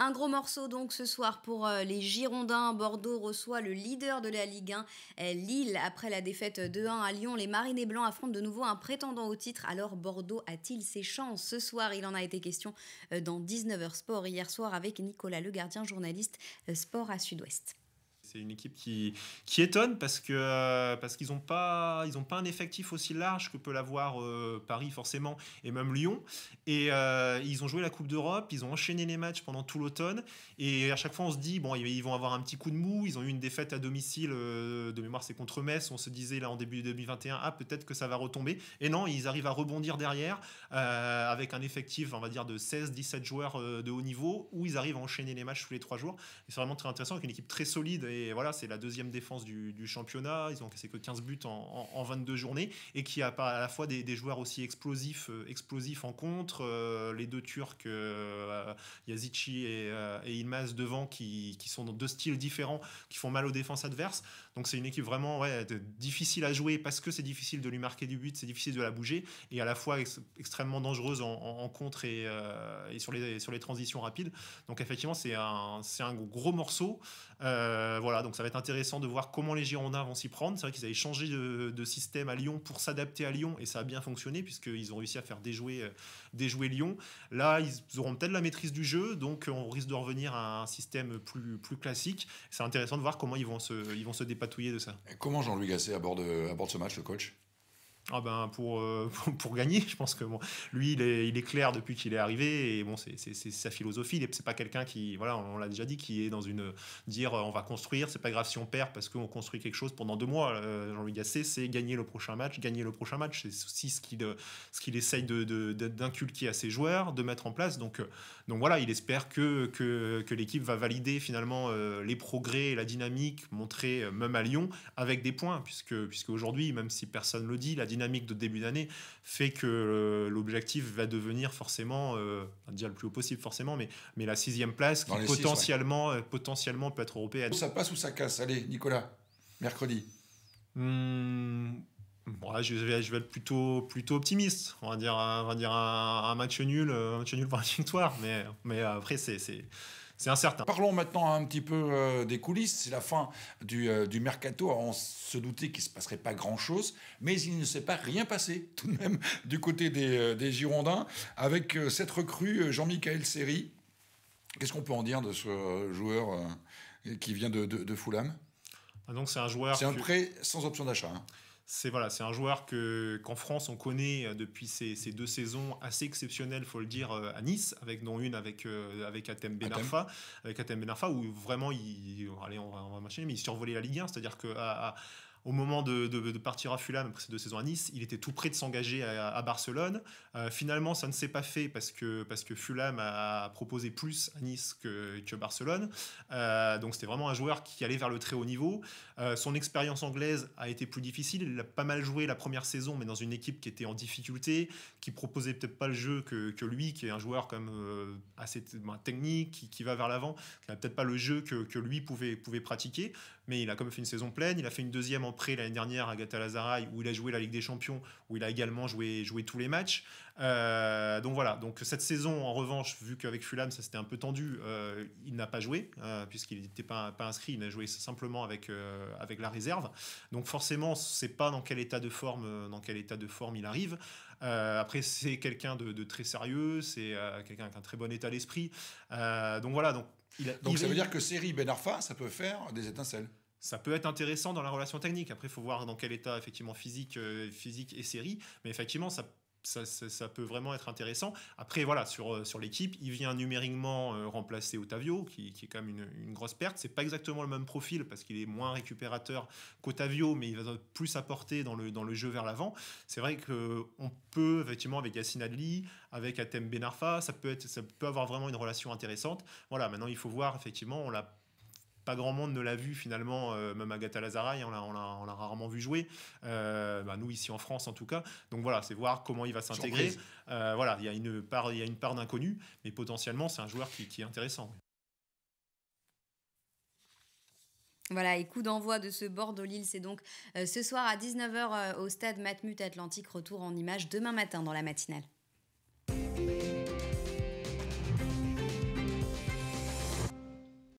Un gros morceau donc ce soir pour euh, les Girondins. Bordeaux reçoit le leader de la Ligue 1, euh, Lille. Après la défaite de 1 à Lyon, les Marinés Blancs affrontent de nouveau un prétendant au titre. Alors Bordeaux a-t-il ses chances ce soir Il en a été question euh, dans 19h Sport hier soir avec Nicolas Le Gardien, journaliste sport à Sud-Ouest. C'est une équipe qui, qui étonne parce que euh, parce qu'ils n'ont pas ils pas un effectif aussi large que peut l'avoir euh, Paris forcément et même Lyon. Et euh, ils ont joué la Coupe d'Europe, ils ont enchaîné les matchs pendant tout l'automne et à chaque fois on se dit bon ils vont avoir un petit coup de mou. Ils ont eu une défaite à domicile de mémoire c'est contre Metz. On se disait là en début 2021 ah peut-être que ça va retomber. Et non ils arrivent à rebondir derrière avec un effectif on va dire de 16-17 joueurs de haut niveau où ils arrivent à enchaîner les matchs tous les trois jours. C'est vraiment très intéressant avec une équipe très solide et voilà, c'est la deuxième défense du, championnat. Ils ont cassé que 15 buts en, en, 22 journées et qui a à la fois des, joueurs aussi explosifs, euh, explosifs en contre. Euh, les deux Turcs, euh, Yazici et, et, Ilmaz devant, qui, qui, sont dans deux styles différents, qui font mal aux défenses adverses. Donc c'est une équipe vraiment difficile à jouer parce que c'est difficile de lui marquer du but, c'est difficile de la bouger et à la fois extrêmement dangereuse en, contre euh, et, sur les, sur les transitions rapides. Donc effectivement, c'est un, un gros morceau. Euh, voilà, donc ça va être intéressant de voir comment les Girondins vont s'y prendre. C'est vrai qu'ils avaient changé de, système à Lyon pour s'adapter à Lyon et ça a bien fonctionné puisqu'ils ont réussi à faire euh, déjouer, Lyon. Là, ils auront peut-être la maîtrise du jeu, donc on risque de revenir à un système plus, plus classique. C'est intéressant de voir comment ils vont se, ils vont se dépasser Comment Jean-Louis Gasset aborde ce match, le coach ah ben pour, euh, pour, gagner, je pense que bon, lui, il est, il est clair depuis qu'il est arrivé, et bon, c'est sa philosophie, c'est pas quelqu'un qui, voilà, on l'a déjà dit, qui est dans une... dire euh, on va construire, c'est pas grave si on perd, parce qu'on construit quelque chose pendant deux mois. Euh, Jean-Louis Gasset, c'est gagner le prochain match, gagner le prochain match, c'est aussi ce qu'il essaye d'inculquer de, d'inculquer à ses joueurs, de mettre en place, donc, donc voilà, il espère que, que, que l'équipe va valider finalement les progrès, la dynamique montrée même à Lyon, avec des points, puisque, puisque aujourd'hui, même si personne le dit, la dynamique dynamique de début d'année fait que euh, l'objectif va devenir forcément, euh, dire le plus haut possible forcément, mais, mais la sixième place qui potentiellement, euh, potentiellement peut être européenne. Ça passe ou ça casse Allez, Nicolas, mercredi. Hmm, je, vais, je vais être plutôt, plutôt optimiste. On va dire, on va dire un, match nul, euh, un match nul pour une victoire, mais, mais après, c'est c'est incertain. Parlons maintenant un petit peu euh, des coulisses. C'est la fin du, euh, mercato. on se doutait qu'il ne se passerait pas grand-chose, mais il ne s'est pas rien passé tout de même du côté des, euh, Girondins avec cette recrue Jean-Michel Seri. Qu'est-ce qu'on peut en dire de ce joueur qui vient de, de, Fulham ah, c'est un joueur. C'est un prêt sans option d'achat. Hein c'est voilà, un joueur que qu'en France on connaît euh, depuis ces, deux saisons assez exceptionnelles, faut le dire, euh, à Nice, avec dont une avec euh, avec Atem Benarfa, avec où vraiment il, allez, on va, mais il survolait la Ligue 1, c'est-à-dire que au moment de, partir à Fulham après ses deux saisons à Nice, il était tout prêt de s'engager à, Barcelone. Euh, finalement, ça ne s'est pas fait parce que, parce que Fulham a proposé plus à Nice que, que Barcelone. Euh, donc c'était vraiment un joueur qui allait vers le très haut niveau. Euh, son expérience anglaise a été plus difficile. Il a pas mal joué la première saison, mais dans une équipe qui était en difficulté, qui proposait peut-être pas le jeu que, que, lui, qui est un joueur quand même assez ben, technique, qui, va vers l'avant, qui n'a peut-être pas le jeu que, que, lui pouvait, pouvait pratiquer. Mais il a quand même fait une saison pleine. Il a fait une deuxième en prêt l'année dernière à Galatasaray où il a joué la Ligue des Champions, où il a également joué, joué tous les matchs. Euh, donc voilà, donc cette saison, en revanche, vu qu'avec Fulham, ça s'était un peu tendu, euh, il n'a pas joué, euh, puisqu'il n'était pas, pas, inscrit, il a joué simplement avec, avec la réserve. Donc forcément, on ne sait pas dans quel état de forme, dans quel état de forme il arrive. après, c'est quelqu'un de, très sérieux, c'est quelqu'un avec un très bon état d'esprit. donc voilà, donc donc ça veut dire que série Ben Arfa, ça peut faire des étincelles ça peut être intéressant dans la relation technique. Après, il faut voir dans quel état, effectivement, physique, euh, physique et série. Mais effectivement, ça, ça, ça, peut vraiment être intéressant. Après, voilà, sur, euh, sur l'équipe, il vient numériquement euh, remplacer Otavio, qui, qui, est quand même une, une grosse perte. C'est pas exactement le même profil parce qu'il est moins récupérateur qu'Otavio, mais il va plus apporter dans le, dans le jeu vers l'avant. C'est vrai qu'on peut, effectivement, avec Yassine Adli, avec Atem Benarfa, ça peut, être, ça peut avoir vraiment une relation intéressante. Voilà, maintenant, il faut voir, effectivement, on l'a pas grand monde ne l'a vu finalement, euh, même Agatha Lazaraï, on l'a, rarement vu jouer, euh, bah, nous ici en France en tout cas. Donc voilà, c'est voir comment il va s'intégrer. Euh, voilà, il y a une part, il y a une part d'inconnu, mais potentiellement c'est un joueur qui, est intéressant. Voilà, et coup d'envoi de ce Bordeaux-Lille, c'est donc ce soir à 19h au stade Matmut Atlantique, retour en image demain matin dans la matinale.